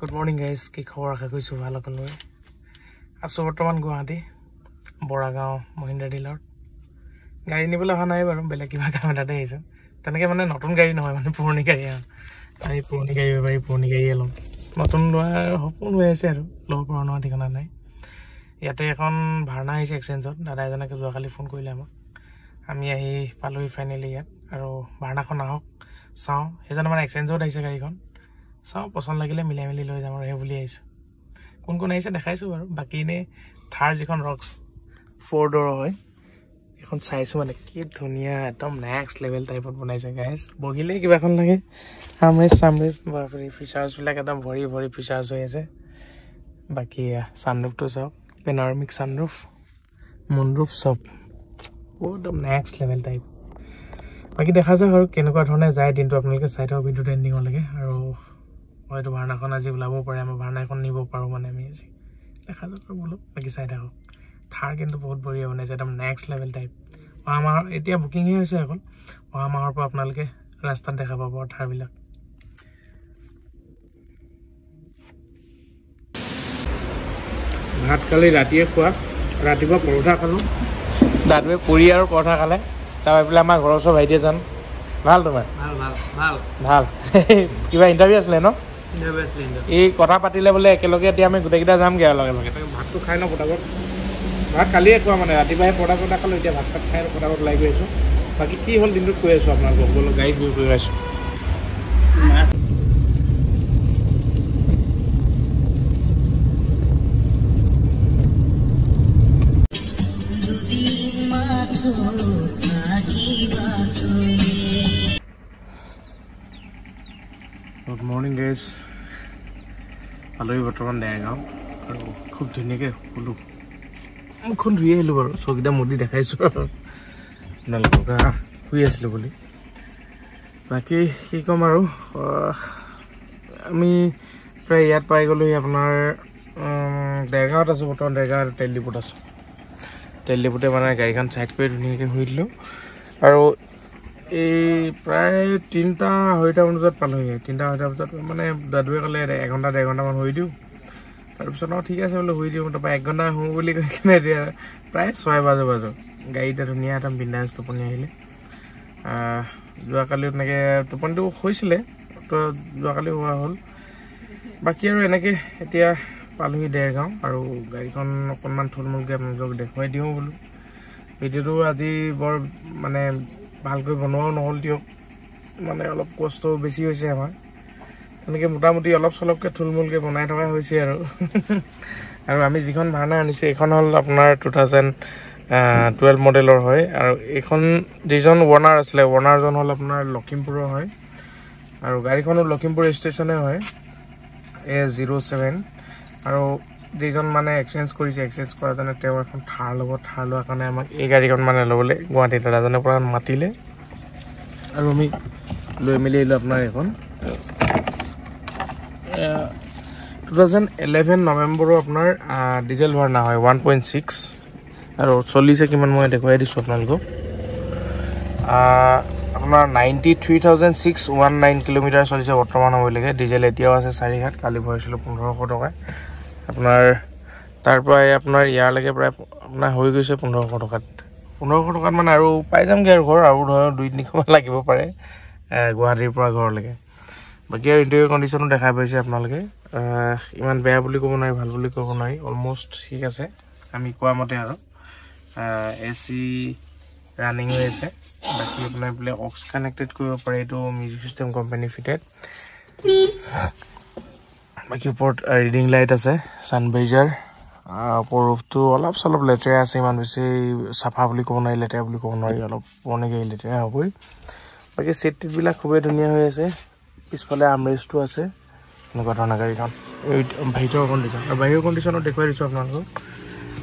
good morning guys কি খবৰ আশা কৰিছোঁ ভাল সকলোৱে আছোঁ বৰ্তমান গুৱাহাটী বৰাগাঁও মহিন্দ্ৰা ডিলাৰত গাড়ী নিবলৈ অহা নাই বাৰু বেলেগ কিবা কাম এটাতে আহিছোঁ তেনেকৈ মানে নতুন গাড়ী নহয় মানে পুৰণি গাড়ী আৰু আমি পুৰণি গাড়ী পাৰি পুৰণি গাড়ীয়ে ল'ম নতুন লোৱাৰ সপোন হৈ আছে আৰু ল'ব পৰা নহয় ঠিকনা নাই ইয়াতে এখন ভাড়া আহিছে এক্সেঞ্জত দাদা এজনকে যোৱাকালি ফোন কৰিলে আমাক আমি আহি পালোহি ফাইনেলি ইয়াত আৰু ভাড়াখন আহক চাওঁ সেইজন আমাৰ এক্সেঞ্জত আহিছে গাড়ীখন চাওঁ পচন্দ লাগিলে মিলাই মেলি লৈ যাম আৰু সেই বুলি আহিছোঁ কোন কোন আহিছে দেখাইছোঁ বাৰু বাকী এনেই থাৰ যিখন ৰক্স ফ'ৰ ডৰ হয় সেইখন চাইছোঁ মানে কি ধুনীয়া একদম নেক্সট লেভেল টাইপত বনাইছে গাইজ বহিলেই কিবা এখন লাগে চামৰেজ চামৰেজ বাপৰি ফিচাৰ্ছবিলাক একদম ভৰি ভৰি ফিচাৰ্ছ হৈ আছে বাকী চানৰূপটো চাওক পেনাৰমিক চানৰূফ মনৰূফ চব একদম নেক্সট লেভেল টাইপ বাকী দেখা যায় আৰু কেনেকুৱা ধৰণে যায় দিনটো আপোনালোকে চাই থাকক ভিডিঅ'টো এণ্ডিঙলৈকে আৰু হয়তো ভাৰনাখন আজি ওলাব পাৰে আমাৰ ভাৰনা এখন নিব পাৰোঁ মানে আমি আজি দেখা যাওক আৰু বোলো বাকী চাই থাকক থাৰ কিন্তু বহুত বঢ়িয়া বনাইছে একদম নেক্সট লেভেল টাইপ অহা মাহৰ এতিয়া বুকিঙে হৈছে অকল অহা মাহৰ পৰা আপোনালোকে ৰাস্তাত দেখা পাব থাৰবিলাক ভাত খালি ৰাতিয়ে খোৱা ৰাতিপুৱা পৰঠা খালোঁ দাদুৱে পুৰি আৰু পৰঠা খালে তাৰ এইফালে আমাৰ ঘৰৰ ওচৰৰ ভাইটি এজন ভাল তোমাৰ ভাল ভাল কিবা ইণ্টাৰভিউ আছিলে ন এই কথা পাতিলে বোলে একেলগে এতিয়া আমি গোটেইকেইটা যামগে আৰু লগে লগে ভাতটো খাই ন পটাপট ভাত কালিয়ে খোৱা মানে ৰাতিপুৱাই পৰ্দা পৰ্দা খালোঁ এতিয়া ভাত চাত খাই পটাপট ওলাই গৈ আছোঁ বাকী কি হ'ল দিনটোত কৈ আছোঁ আপোনালোকক গাড়ীত গৈ গৈ আছোঁ গুড মৰ্ণিং গেজ আলহী বৰ্তমান দেৰগাঁও আৰু খুব ধুনীয়াকৈ শুলোঁ মুখখন ধুই আহিলোঁ বাৰু চকীদা মুদি দেখাইছোঁ আপোনালোকক শুই আছিলোঁ বুলি বাকী কি ক'ম আৰু আমি প্ৰায় ইয়াত পাই গ'লোহি আপোনাৰ দেৰগাঁৱত আছোঁ বৰ্তমান দেৰগাঁৱত তেল ডিপুত আছোঁ তেল ডিপুতে মানে গাড়ীখন ছাইড কৰি ধুনীয়াকৈ শুই দিলোঁ আৰু এই প্ৰায় তিনিটা আঢ়ৈটা বজাত পালোহি তিনিটা আঢ়ৈটা বজাত মানে দাদুৱে ক'লে এঘণ্টা ডেৰ ঘণ্টামান শুই দিওঁ তাৰপিছত অঁ ঠিক আছে বোলো শুই দিওঁ তাৰপৰা এক ঘণ্টা শুওঁ বুলি কৈ কিনে এতিয়া প্ৰায় ছয় বাজো বাজো গাড়ীতে ধুনীয়া একদম বিন্দাছ টোপনি আহিলে যোৱাকালিও তেনেকৈ টোপনিটো হৈছিলে তো যোৱাকালি হোৱা হ'ল বাকী আৰু এনেকৈ এতিয়া পালোহি ডেৰগাঁও আৰু গাড়ীখন অকণমান থুলমূলকৈ আপোনালোকক দেখুৱাই দিওঁ বোলো ভিডিঅ'টো আজি বৰ মানে ভালকৈ বনোৱাও নহ'ল দিয়ক মানে অলপ কষ্ট বেছি হৈছে আমাৰ এনেকৈ মোটামুটি অলপ চলপকৈ থুলমূলকৈ বনাই থকা হৈছে আৰু আৰু আমি যিখন ভাড়া আনিছোঁ এইখন হ'ল আপোনাৰ টু থাউজেণ্ড টুৱেলভ মডেলৰ হয় আৰু এইখন যিজন ৱনাৰ আছিলে ৱনাৰজন হ'ল আপোনাৰ লখিমপুৰৰ হয় আৰু গাড়ীখনো লখিমপুৰ ষ্টেচনে হয় এ জিৰ' ছেভেন আৰু যিজন মানে এক্সেঞ্জ কৰিছে এক্সেঞ্জ কৰাজনে তেওঁ এখন থাৰ লগত থাৰ লোৱাৰ কাৰণে আমাক এই গাড়ীখন মানে ল'বলৈ গুৱাহাটী দাদাজনৰ পৰা মাতিলে আৰু আমি লৈ মেলি আহিলোঁ আপোনাৰ এইখন টু থাউজেণ্ড এলেভেন নৱেম্বৰো আপোনাৰ ডিজেল ভাৰ্ণা হয় ওৱান পইণ্ট ছিক্স আৰু চল্লিছে কিমান মই দেখুৱাই দিছোঁ আপোনালোকক আপোনাৰ ninety three thousand six one nine kilometre চলিছে বৰ্তমান হ'বলৈকে ডিজেল এতিয়াও আছে চাৰিঘাট কালি ভৰাইছিলোঁ পোন্ধৰশ টকা আপোনাৰ তাৰপৰাই আপোনাৰ ইয়াৰলৈকে প্ৰায় আপোনাৰ হৈ গৈছে পোন্ধৰশ টকাত পোন্ধৰশ টকাত মানে আৰু পাই যামগৈ আৰু ঘৰ আৰু ধৰক দুই তিনিশমান লাগিব পাৰে গুৱাহাটীৰ পৰা ঘৰলৈকে বাকী আৰু ইণ্টেৰিয়ৰ কণ্ডিশ্যনো দেখা পাইছে আপোনালোকে ইমান বেয়া বুলি ক'ব নোৱাৰি ভাল বুলি ক'ব নোৱাৰি অলমষ্ট ঠিক আছে আমি কোৱা মতে আৰু এ চি ৰানিং হৈ আছে বাকী আপোনাৰ এইবিলাক অক্স কানেক্টেড কৰিব পাৰে এইটো মিউজিক ছিষ্টেম কম্পেনি ফিটেড বাকী ওপৰত ৰিডিং লাইট আছে ছানবাইজাৰ ওপৰ ৰূপটো অলপ চলপ লেতেৰা আছে ইমান বেছি চাফা বুলি ক'ব নোৱাৰি লেতেৰা বুলি ক'ব নোৱাৰি অলপ পুৰণিকৈ লেতেৰা হ'বই বাকী ছিট টিটবিলাক খুবেই ধুনীয়া হৈ আছে পিছফালে আমৰেজটো আছে এনেকুৱা ধৰণৰ গাড়ীখন ভিতৰৰ কণ্ডিশ্যন আৰু বাহিৰৰ কণ্ডিশ্যনত দেখুৱাই দিছোঁ আপোনালোকক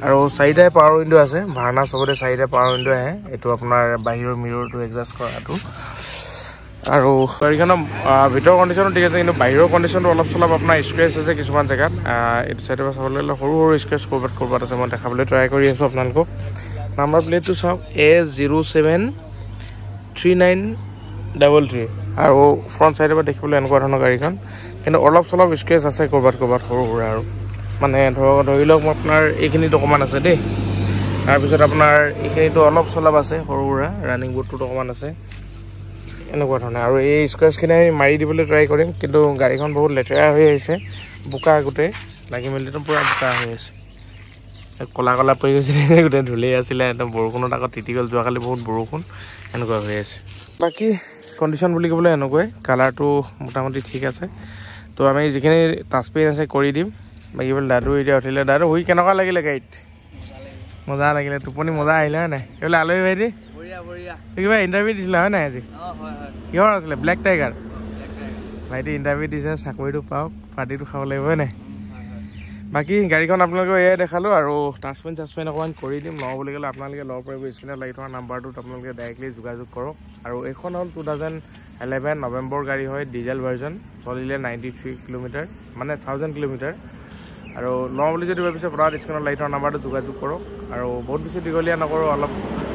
আৰু চাৰিটাই পাৱাৰ উইণ্ড' আছে ভাৰনা চবতে চাৰিটাই পাৱাৰ উইণ্ড' আহে এইটো আপোনাৰ বাহিৰৰ মিৰৰটো এডজাষ্ট কৰাটো আৰু গাড়ীখনৰ ভিতৰৰ কণ্ডিশ্যনো ঠিক আছে কিন্তু বাহিৰৰ কণ্ডিশ্যনটো অলপ চলপ আপোনাৰ স্ক্ৰেচ আছে কিছুমান জেগাত এইটো চাইডৰ পৰা চাবলৈ হ'লে সৰু সৰু স্ক্ৰেচ ক'ৰবাত ক'ৰবাত আছে মই দেখাবলৈ ট্ৰাই কৰি আছোঁ আপোনালোকক নাম্বাৰ প্লেটটো চাওক A zero' seven three nine double three আৰু ফ্ৰণ্ট চাইডৰ পৰা দেখিবলৈ এনেকুৱা ধৰণৰ গাড়ীখন কিন্তু অলপ চলপ স্ক্ৰেচ আছে ক'ৰবাত ক'ৰবাত সৰু সুৰা আৰু মানে ধৰক ধৰি লওক মই আপোনাৰ এইখিনিত অকণমান আছে দেই তাৰপিছত আপোনাৰ এইখিনিতো অলপ চলপ আছে সৰু সুৰা ৰানিং বুটটোত অকণমান আছে এনেকুৱা ধৰণে আৰু এই স্কুৱাচখিনি আমি মাৰি দিবলৈ ট্ৰাই কৰিম কিন্তু গাড়ীখন বহুত লেতেৰা হৈ আহিছে বোকা গোটেই লাগি মেলি একদম পূৰা বোকা হৈ আছে ক'লা ক'লা পৰি গৈছিলে গোটেই ঢুলেই আছিলে একদম বৰষুণত আকৌ তিতি গ'ল যোৱাকালি বহুত বৰষুণ এনেকুৱা হৈ আছে বাকী কণ্ডিশ্যন বুলি ক'বলৈ এনেকুৱাই কালাৰটো মোটামুটি ঠিক আছে তো আমি যিখিনি টাচপেন আছে কৰি দিম বাকী বোলে দাদু এতিয়া উঠিলে দাদু হুই কেনেকুৱা লাগিলে গাড়ীত মজা লাগিলে টোপনি মজা আহিলে হয় নাই এইবোলে আলহী ভাইটি কিবা ইণ্টাৰভিউ দিছিলা হয় নাই আজি কিহৰ আছিলে ব্লেক টাইগাৰ ভাইটি ইণ্টাৰভিউ দিছে চাকৰিটো পাওক পাৰ্টিটো খাব লাগিব হয় নাই বাকী গাড়ীখন আপোনালোকক এয়াই দেখালোঁ আৰু ট্ৰাঞ্চপেণ্ট চাঞ্চপেণ্ট অকণমান কৰি দিম লওঁ বুলি ক'লে আপোনালোকে ল'ব পাৰিব স্ক্ৰীণত লাগি থকা নাম্বাৰটোত আপোনালোকে ডাইৰেক্টলি যোগাযোগ কৰক আৰু এইখন হ'ল টু থাউজেণ্ড এলেভেন নৱেম্বৰ গাড়ী হয় ডিজেল ভাৰ্জন চলিলে নাইণ্টি থ্ৰী কিলোমিটাৰ মানে থাউজেণ্ড কিলোমিটাৰ আৰু লওঁ বুলি যদি ভাবিছে প্ৰধান স্ক্ৰীণত লাগি থকা নাম্বাৰটো যোগাযোগ কৰক আৰু বহুত বেছি দীঘলীয়া নকৰোঁ অলপ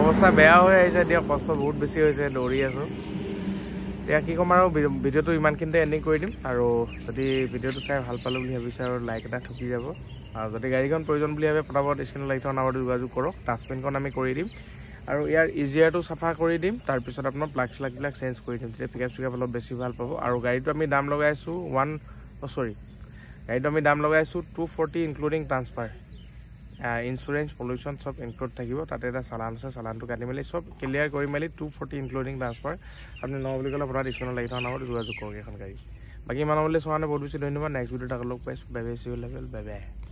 অৱস্থা বেয়া হৈ আহিছে এতিয়া কষ্ট বহুত বেছি হৈছে দৌৰি আছোঁ এতিয়া কি ক'ম আৰু ভিডিঅ'টো ইমানখিনিতে এণ্ডিং কৰি দিম আৰু যদি ভিডিঅ'টো চাই ভাল পালোঁ বুলি ভাবিছে আৰু লাইক এটা থকি যাব আৰু যদি গাড়ীখন প্ৰয়োজন বুলি ভাবে পটাপট স্ক্ৰীণত লাগি থকা নাম্বাৰটো যোগাযোগ কৰক ডাষ্টবিনখন আমি কৰি দিম আৰু ইয়াৰ ইজিয়াৰটো চাফা কৰি দিম তাৰপিছত আপোনাৰ প্লাগ শ্লাগবিলাক চেঞ্জ কৰি দিম তেতিয়া পিকআপ চিকাপ অলপ বেছি ভাল পাব আৰু গাড়ীটো আমি দাম লগাইছোঁ ওৱান অ' চৰি গাড়ীটো আমি দাম লগাইছোঁ two forty including transfer insurance pollution চব ইনক্লুড থাকিব তাতে এটা চালান আছে চালানটো কাটি মেলি চব ক্লিয়াৰ কৰি মেলি টু ফৰ্টি ইনক্লুডিং ট্ৰান্সফাৰ আপুনি ন বুলি ক'লে পঠাই ডিচকাউণ্ট লাগি থকা নামত যোগাযোগ কৰক এখন গাড়ী বাকী মানুহ বুলি চোৱা নাই বহুত বেছি ধন্যবাদ নেক্সট ভিডিঅ' তাক লগ পাইছোঁ বেবে বাই চি বাই